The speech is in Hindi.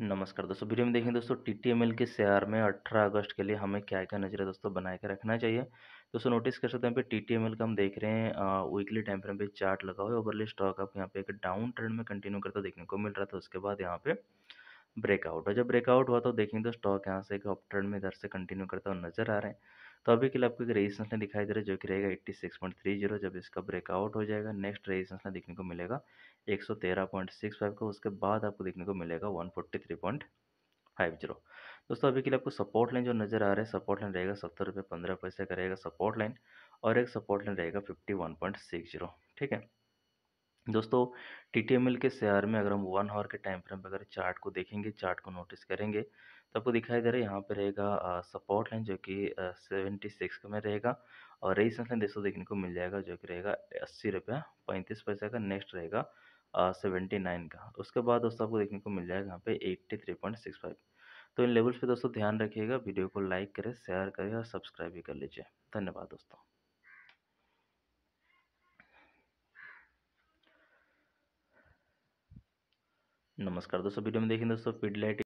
नमस्कार दोस्तों वीडियो में देखें दोस्तों टी टी एम एल के शेयर में 18 अगस्त के लिए हमें क्या क्या नजरें दोस्तों बनाए के रखना चाहिए दोस्तों नोटिस कर सकते हैं पे टी टी एम एल का हम देख रहे हैं वीकली टाइम फ्रेम पे चार्ट लगा हुआ है ओवरली स्टॉक आप यहाँ पे एक डाउन ट्रेंड में कंटिन्यू करता देखने को मिल रहा था उसके बाद यहाँ पे ब्रेकआउट और जब ब्रेकआउट हुआ तो देखेंगे तो स्टॉक यहाँ से एक अप ट्रेंड में इधर से कंटिन्यू करता हुआ नजर आ रहे हैं तो अभी के लिए आपको एक रेजिस्टेंस ने दिखाई दे रहा है जो कि रहेगा eighty six point three zero जब इसका ब्रेकआउट हो जाएगा नेक्स्ट रेजिस्टेंस ने देखने को मिलेगा एक सौ तेरह पॉइंट सिक्स फाइव का उसके बाद आपको देखने को मिलेगा one forty three point five zero दोस्तों अभी के लिए आपको सपोर्ट लाइन जो नजर आ रहा है सपोर्ट लाइन रहेगा सत्तर रुपये पंद्रह पैसे का रहेगा सपोर्ट लाइन और एक सपोर्ट लाइन रहेगा fifty one point six zero ठीक है दोस्तों टी के शेयर में अगर हम वन आवर के टाइम फ्रेम पर अगर चार्ट को देखेंगे चार्ट को नोटिस करेंगे तो आपको दिखाई दे रहा है यहाँ पर रहेगा सपोर्ट लाइन जो कि सेवेंटी सिक्स में रहेगा और रेजिस्टेंस लाइन दोस्तों देखने को मिल जाएगा जो कि रहेगा अस्सी रुपया पैंतीस पैसा का नेक्स्ट रहेगा सेवेंटी नाइन का उसके बाद दोस्तों आपको देखने को मिल जाएगा यहाँ पे eighty three point six five तो इन लेवल्स पर दोस्तों ध्यान रखिएगा वीडियो को लाइक करें शेयर करें और सब्सक्राइब भी कर लीजिए धन्यवाद दोस्तों नमस्कार दोस्तों वीडियो में देखें दोस्तों फीडलाइट